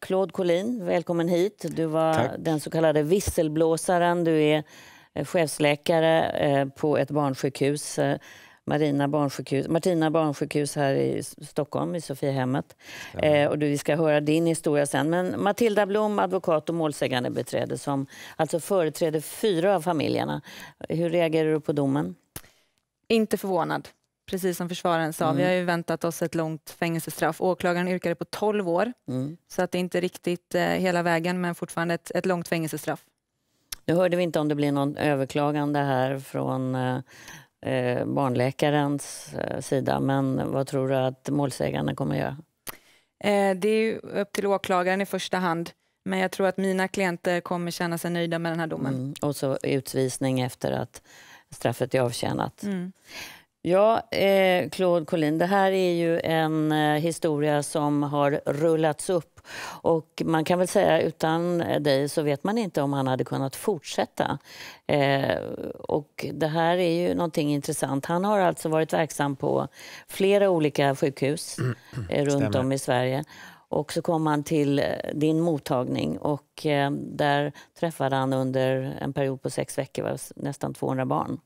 Claude Collin, välkommen hit. Du var Tack. den så kallade visselblåsaren. Du är eh, chefsläkare eh, på ett barnsjukhus, eh, Marina barnsjukhus, Martina barnsjukhus här i Stockholm, i Sofiehemmet. och du, vi ska höra din historia sen. Men Matilda Blom, advokat och målsägandebiträde som alltså företräder fyra av familjerna. Hur reagerar du på domen? Inte förvånad precis som försvararen sa, mm. vi har ju väntat oss ett långt fängelsestraff. Åklagaren yrkade på 12 år, mm. så att det är inte riktigt eh, hela vägen, men fortfarande ett, ett långt fängelsestraff. Nu hörde vi inte om det blir någon överklagande här från eh, eh barnläkarens eh, sida, men vad tror du att målsäganden kommer göra? Eh, det är upp till åklagaren i första hand. Men jag tror att mina klienter kommer känna sig nöjda med den här domen. Mm. Och så utvisning efter att straffet är avtjänat. Mm. Ja, eh, Claude Collin, det här är ju en eh, historia som har rullats upp och man kan väl säga utan eh, dig så vet man inte om han hade kunnat fortsätta. Eh, och det här är ju någonting intressant. Han har alltså varit verksam på flera olika sjukhus eh, mm, runt Stämmer. om i Sverige. Och så kom han till eh, din mottagning och eh, där träffade han under en period på sex veckor nästan 200 barn.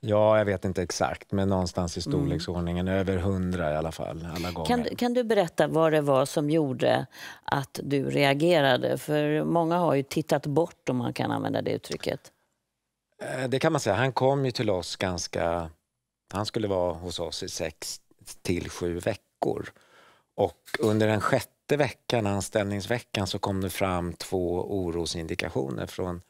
Ja, jag vet inte exakt, men någonstans i mm. storleksordningen mm. över hundra i alla fall. Alla gånger. Kan, kan du berätta vad det var som gjorde att du reagerade? För många har ju tittat bort, om man kan använda det uttrycket. Eh, det kan man säga. Han kom ju till oss ganska... Han skulle vara hos oss i sex till sju veckor. Och under den sjätte veckan, anställningsveckan, så kom det fram två orosindikationer från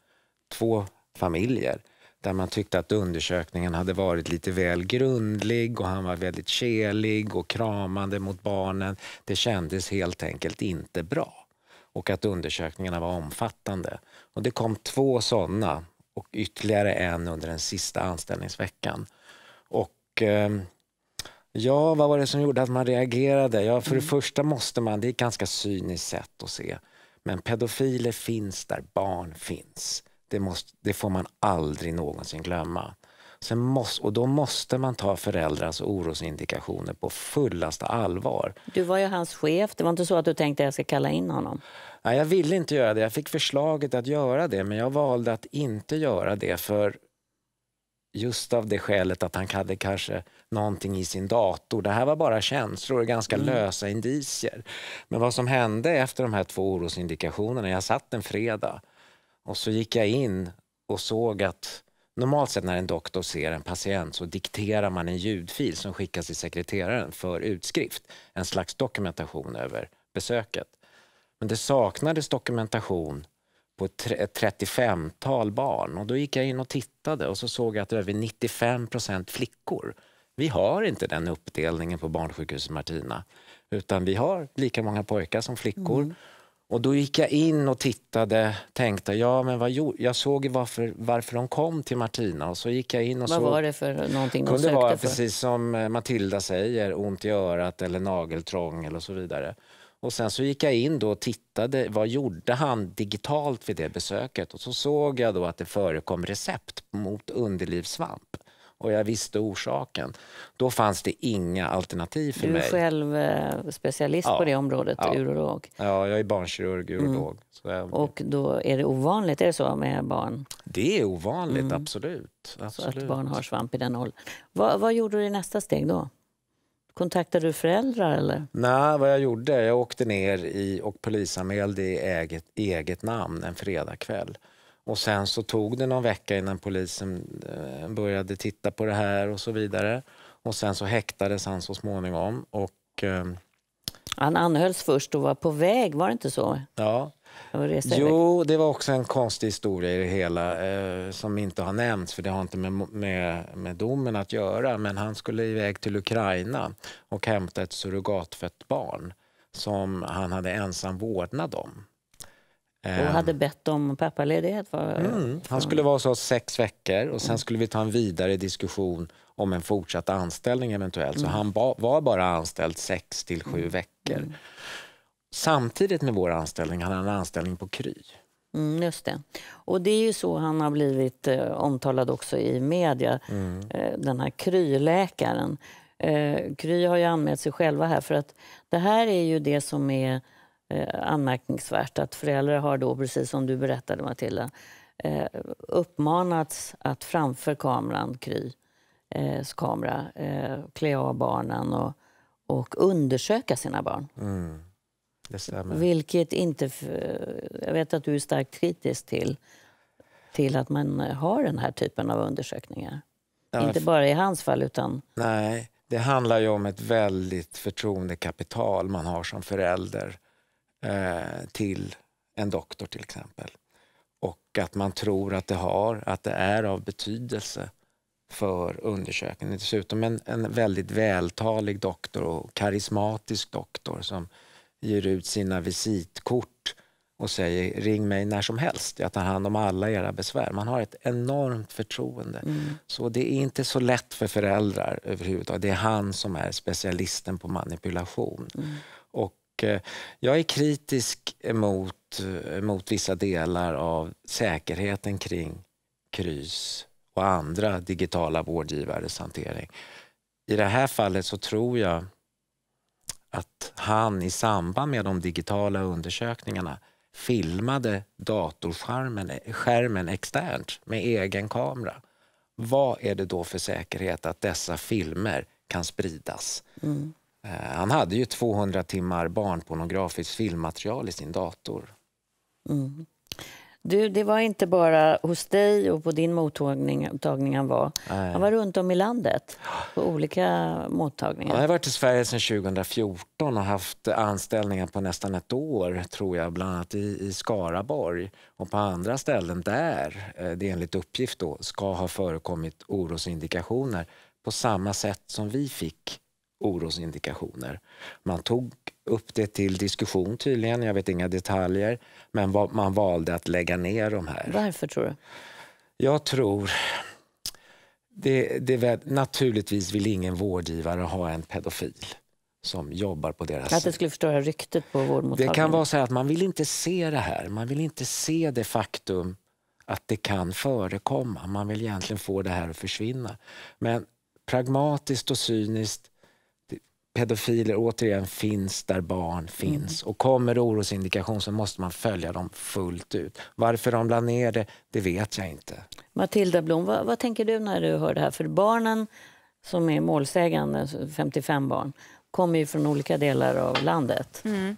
två familjer där man tyckte att undersökningen hade varit lite väl grundlig och han var väldigt kelig och kramande mot barnen. Det kändes helt enkelt inte bra och att undersökningarna var omfattande. Och det kom två sådana och ytterligare en under den sista anställningsveckan. Och ehm, ja, vad var det som gjorde att man reagerade? Ja, för det mm. första måste man, det är ett ganska cyniskt sätt att se, men pedofiler finns där barn finns. Det, måste, det får man aldrig någonsin glömma. Sen måste, och då måste man ta föräldrarnas orosindikationer på fullaste allvar. Du var ju hans chef. Det var inte så att du tänkte att jag ska kalla in honom? Nej, jag ville inte göra det. Jag fick förslaget att göra det, men jag valde att inte göra det. för Just av det skälet att han hade kanske någonting i sin dator. Det här var bara känslor och ganska mm. lösa indicier. Men vad som hände efter de här två orosindikationerna, jag satt en fredag och så gick jag in och såg att normalt sett när en doktor ser en patient så dikterar man en ljudfil som skickas till sekreteraren för utskrift. En slags dokumentation över besöket. Men det saknades dokumentation på ett 35-tal barn och då gick jag in och tittade och så såg jag att över 95 procent flickor. Vi har inte den uppdelningen på barnsjukhuset Martina utan vi har lika många pojkar som flickor. Mm. Och då gick jag in och tittade, tänkte ja men vad gjorde, jag såg varför, varför de kom till Martina och så gick jag in och vad såg. var det för någonting de sökte vara, för? precis som eh, Matilda säger, ont i örat eller nageltrångel och så vidare. Och sen så gick jag in då och tittade, vad gjorde han digitalt vid det besöket? Och så såg jag då att det förekom recept mot underlivssvamp och jag visste orsaken. Då fanns det inga alternativ för mig. Du är själv eh, specialist ja. på det området, ja. urolog. Ja, jag är barnkirurg, mm. urolog. Mm. Jag... Och då är det ovanligt, är det så med barn? Det är ovanligt, mm. absolut. absolut. Så att barn har svamp i den åldern. Vad, vad gjorde du i nästa steg då? Kontaktade du föräldrar? eller? Nej, vad jag gjorde, jag åkte ner i, och polisanmälde i eget, eget namn en fredagkväll. Och sen så tog det någon vecka innan polisen eh, började titta på det här och så vidare. Och sen så häktades han så småningom. Och, eh, han anhölls först och var på väg, var det inte så? Ja. Jo, det var också en konstig historia i det hela eh, som inte har nämnts för det har inte med, med, med domen att göra. Men han skulle iväg till Ukraina och hämta ett surrogatfött barn som han hade ensam vårdnad om. Och ehm. hade bett om pappaledighet. För, mm. Han skulle vara hos oss sex veckor och sen skulle vi ta en vidare diskussion om en fortsatt anställning eventuellt. Så mm. han ba, var bara anställd sex till sju mm. veckor. Mm. Samtidigt med vår anställning hade han en anställning på Kry. Mm, just det. Och det är ju så han har blivit eh, omtalad också i media, mm. eh, den här Kry-läkaren. Eh, Kry har ju anmält sig själva här för att det här är ju det som är Eh, anmärkningsvärt att föräldrar har då, precis som du berättade Matilda, eh, uppmanats att framför kameran, Krys eh, kamera, klä av barnen och, och undersöka sina barn. Mm. Det stämmer. Vilket inte... Jag vet att du är starkt kritisk till, till att man har den här typen av undersökningar. Ja, inte bara i hans fall, utan... Nej, det handlar ju om ett väldigt förtroendekapital man har som förälder Eh, till en doktor till exempel. Och att man tror att det har, att det är av betydelse för undersökningen. Dessutom en, en väldigt vältalig doktor och karismatisk doktor som ger ut sina visitkort och säger ring mig när som helst, jag tar hand om alla era besvär. Man har ett enormt förtroende. Mm. Så det är inte så lätt för föräldrar överhuvudtaget. Det är han som är specialisten på manipulation. Mm. Och Eh, jag är kritisk mot, eh, mot vissa delar av säkerheten kring Krys och andra digitala vårdgivares hantering. I det här fallet så tror jag att han i samband med de digitala undersökningarna filmade datorskärmen externt med egen kamera. Vad är det då för säkerhet att dessa filmer kan spridas? Mm. Eh, han hade ju 200 timmar barnpornografiskt filmmaterial i sin dator. Mm. Du, det var inte bara hos dig och på din mottagning han var. Nej. Han var runt om i landet på olika mottagningar. Han har varit i Sverige sedan 2014 och haft anställningar på nästan ett år, tror jag, bland annat i, i Skaraborg och på andra ställen där eh, det enligt uppgift då, ska ha förekommit orosindikationer på samma sätt som vi fick orosindikationer. Man tog upp det till diskussion tydligen, jag vet inga detaljer, men man valde att lägga ner de här. Varför tror du? Jag tror... Det, det, naturligtvis vill ingen vårdgivare ha en pedofil som jobbar på deras... Att det skulle förstöra ryktet på vårdmottagningen? Det kan vara så att man vill inte se det här. Man vill inte se det faktum att det kan förekomma. Man vill egentligen få det här att försvinna. Men pragmatiskt och cyniskt pedofiler återigen finns där barn mm. finns. Mm. Och kommer det orosindikation så måste man följa dem fullt ut. Varför de la ner det, det vet jag inte. Matilda Blom, vad, vad tänker du när du hör det här? För barnen som är målsägande, 55 barn, kommer ju från olika delar av landet. Mm.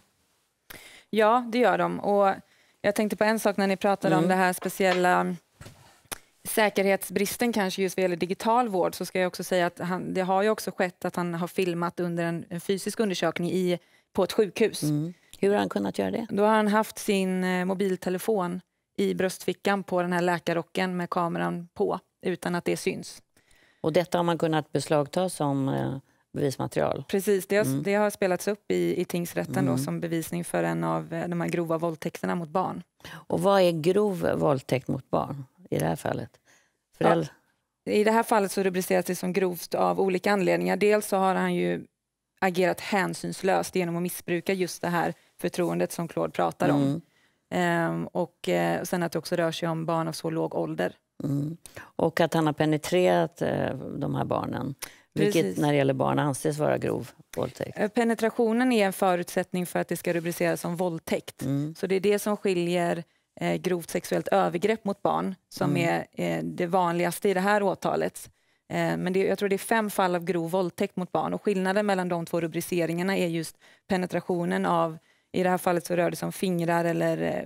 Ja, det gör de. Och jag tänkte på en sak när ni pratade mm. om det här speciella säkerhetsbristen kanske just vad gäller digital vård så ska jag också säga att han, det har ju också skett att han har filmat under en, en fysisk undersökning i, på ett sjukhus. Mm. Hur har han kunnat göra det? Då har han haft sin eh, mobiltelefon i bröstfickan på den här läkarrocken med kameran på utan att det syns. Och detta har man kunnat beslagta som eh, bevismaterial? Precis, det har, mm. det har, spelats upp i, i tingsrätten mm. då, som bevisning för en av eh, de här grova våldtäkterna mot barn. Och vad är grov våldtäkt mot barn? i det här fallet? Ja. I det här fallet så rubriceras det som grovt av olika anledningar. Dels så har han ju agerat hänsynslöst genom att missbruka just det här förtroendet som Claude pratar om. Mm. Ehm, och eh, sen att det också rör sig om barn av så låg ålder. Mm. Och att han har penetrerat eh, de här barnen. Vilket Precis. när det gäller barn anses vara grov våldtäkt. Eh, penetrationen är en förutsättning för att det ska rubriceras som våldtäkt. Mm. Så det är det som skiljer eh, grovt sexuellt övergrepp mot barn som mm. är eh, det vanligaste i det här åtalet. Eh, men det, jag tror det är fem fall av grov våldtäkt mot barn och skillnaden mellan de två rubriceringarna är just penetrationen av, i det här fallet så rör det sig om fingrar eller eh,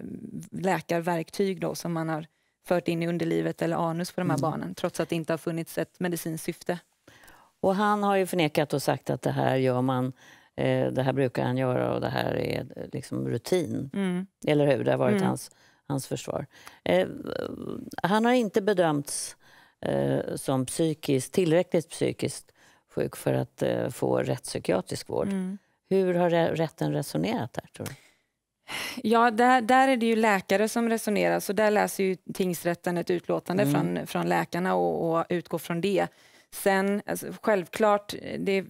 läkarverktyg då, som man har fört in i underlivet eller anus på de här mm. barnen trots att det inte har funnits ett medicinskt syfte. Och han har ju förnekat och sagt att det här gör man eh, det här brukar han göra och det här är eh, liksom rutin. Mm. Eller hur? Det har varit mm. hans hans försvar. Eh, han har inte bedömts eh, som psykiskt, tillräckligt psykiskt sjuk för att eh, få rätt psykiatrisk vård. Mm. Hur har rätten resonerat där, tror du? Ja, där, där är det ju läkare som resonerar, så där läser ju tingsrätten ett utlåtande mm. från, från läkarna och, och utgår från det. Sen, alltså, självklart, det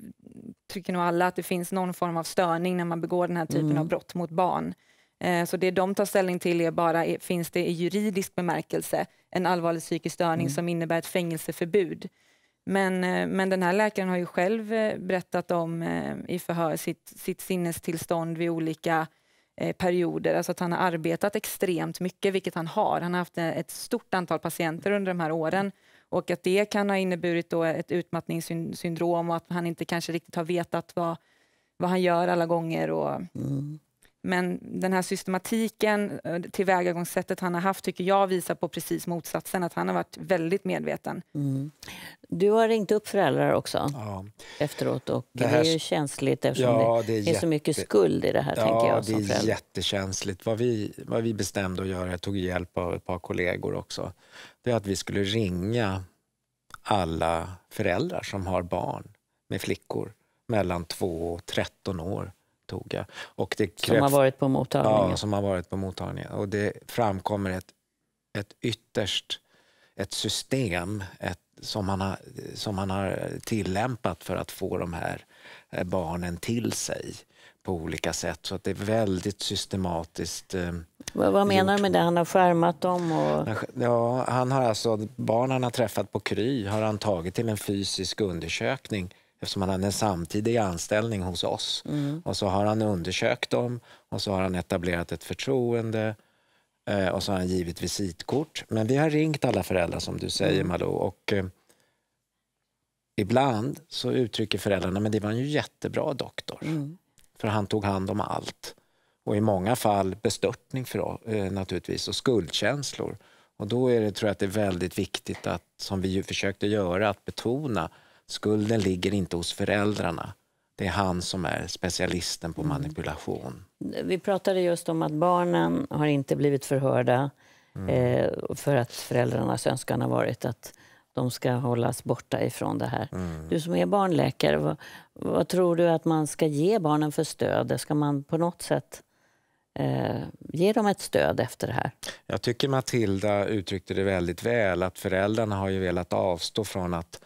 tycker nog alla att det finns någon form av störning när man begår den här typen mm. av brott mot barn. Eh, så det de tar ställning till är bara, finns det i juridisk bemärkelse en allvarlig psykisk störning mm. som innebär ett fängelseförbud? Men, eh, men den här läkaren har ju själv eh, berättat om i förhör sitt, sitt sinnestillstånd vid olika perioder, alltså att han har arbetat extremt mycket, vilket han har. Han har haft ett stort antal patienter under de här åren och att det kan ha inneburit då ett utmattningssyndrom och att han inte kanske riktigt har vetat vad, vad han gör alla gånger. Och, mm. Men den här systematiken, eh, tillvägagångssättet han har haft tycker jag visar på precis motsatsen, att han har varit väldigt medveten. Mm. Du har ringt upp föräldrar också ja. efteråt och det, här... det är ju känsligt eftersom ja, det, är, det är jätte... så mycket skuld i det här. Ja, tänker jag, som det är jättekänsligt. Vad vi, vad vi bestämde att göra, jag tog hjälp av ett par kollegor också, det är att vi skulle ringa alla föräldrar som har barn med flickor mellan 2 och 13 år toga. Och det krävs, som har varit på mottagningen? Ja, som har varit på mottagningen. Och det framkommer ett, ett ytterst, ett system ett, som, man har, som man har tillämpat för att få de här eh, barnen till sig på olika sätt. Så att det är väldigt systematiskt. Eh, vad, vad menar du med det? Han har skärmat dem? Och... Ja, han har alltså, barn han har träffat på Kry har han tagit till en fysisk undersökning eftersom han hade en samtidig anställning hos oss. Mm. Och så har han undersökt dem och så har han etablerat ett förtroende eh, och så har han givit visitkort. Men vi har ringt alla föräldrar som du säger mm. Malou och eh, ibland så uttrycker föräldrarna men det var en jättebra doktor. Mm. För han tog hand om allt. Och i många fall bestörtning för, eh, naturligtvis och skuldkänslor. Och då är det, tror jag att det är väldigt viktigt att, som vi försökte göra, att betona Skulden ligger inte hos föräldrarna. Det är han som är specialisten på mm. manipulation. Vi pratade just om att barnen har inte blivit förhörda mm. Eh, för att föräldrarnas önskan har varit att de ska hållas borta ifrån det här. Mm. Du som är barnläkare, vad, vad, tror du att man ska ge barnen för stöd? Ska man på något sätt eh, ge dem ett stöd efter det här? Jag tycker Matilda uttryckte det väldigt väl, att föräldrarna har ju velat avstå från att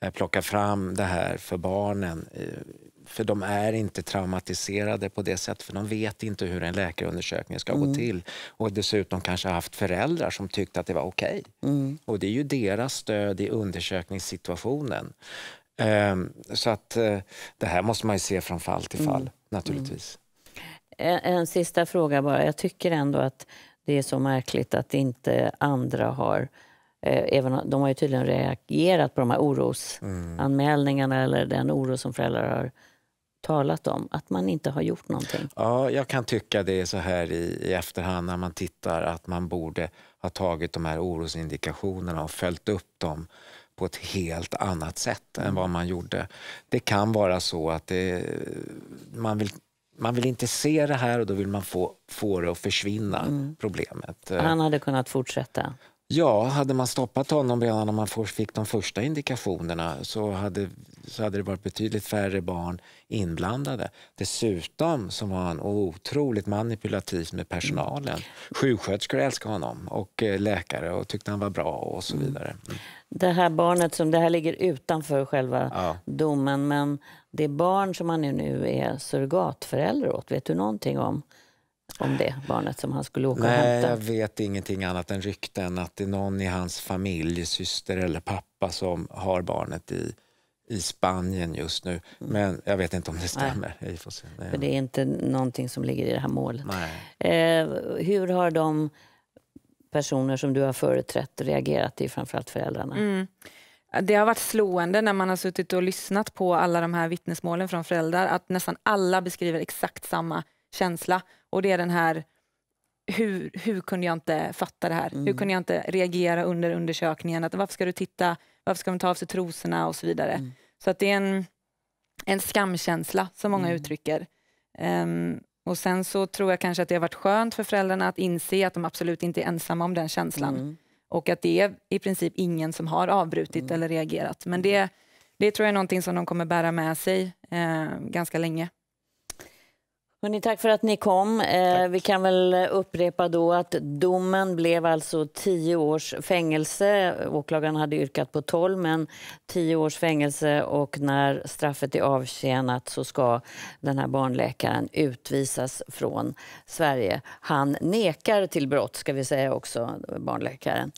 Eh, plocka fram det här för barnen. Eh, för de är inte traumatiserade på det sättet, för de vet inte hur en läkarundersökning ska mm. gå till. Och dessutom kanske haft föräldrar som tyckte att det var okej. Okay. Mm. Och det är ju deras stöd i undersökningssituationen. Ehm, så att eh, det här måste man ju se från fall till fall, mm. mm. naturligtvis. En, en sista fråga bara. Jag tycker ändå att det är så märkligt att inte andra har Eh, även, de har ju tydligen reagerat på de här orosanmälningarna mm. eller den oro som föräldrar har talat om, att man inte har gjort någonting. Ja, jag kan tycka det är så här i, i efterhand när man tittar att man borde ha tagit de här orosindikationerna och följt upp dem på ett helt annat sätt än vad man gjorde. Det kan vara så att det, man, vill, man vill inte se det här och då vill man få, få det att försvinna, mm. problemet. Han hade kunnat fortsätta? Ja, hade man stoppat honom redan när man fick de första indikationerna så hade, så hade det varit betydligt färre barn inblandade. Dessutom så var han otroligt manipulativ med personalen. Mm. Sjuksköterskor älskade honom och eh, läkare och tyckte han var bra och så mm. vidare. Mm. Det här barnet, som det här ligger utanför själva ja. domen men det barn som han nu är surrogatförälder åt, vet du någonting om? om det barnet som han skulle åka Nej, och hämta? Jag vet ingenting annat än rykten att det är någon i hans familj, syster eller pappa som har barnet i, i Spanien just nu. Mm. Men jag vet inte om det stämmer. Nej. Jag får se. Nej. För det är inte någonting som ligger i det här målet. Eh, hur har de personer som du har företrätt reagerat Det i, framförallt föräldrarna? Mm. Det har varit slående när man har suttit och lyssnat på alla de här vittnesmålen från föräldrar att nästan alla beskriver exakt samma känsla. Och det är den här hur, hur kunde jag inte fatta det här? Mm. Hur kunde jag inte reagera under undersökningen? Att, varför ska du titta? Varför ska de ta av sig trosorna? Och så vidare. Mm. Så att det är en, en skamkänsla som många mm. uttrycker. Um, och sen så tror jag kanske att det har varit skönt för föräldrarna att inse att de absolut inte är ensamma om den känslan. Mm. Och att det är i princip ingen som har avbrutit mm. eller reagerat. Men mm. det, det tror jag är någonting som de kommer bära med sig eh, ganska länge. Hörrni, tack för att ni kom. Eh, vi kan väl upprepa då att domen blev alltså tio års fängelse. Åklagaren hade yrkat på tolv, men tio års fängelse och när straffet är avtjänat så ska den här barnläkaren utvisas från Sverige. Han nekar till brott, ska vi säga också, barnläkaren.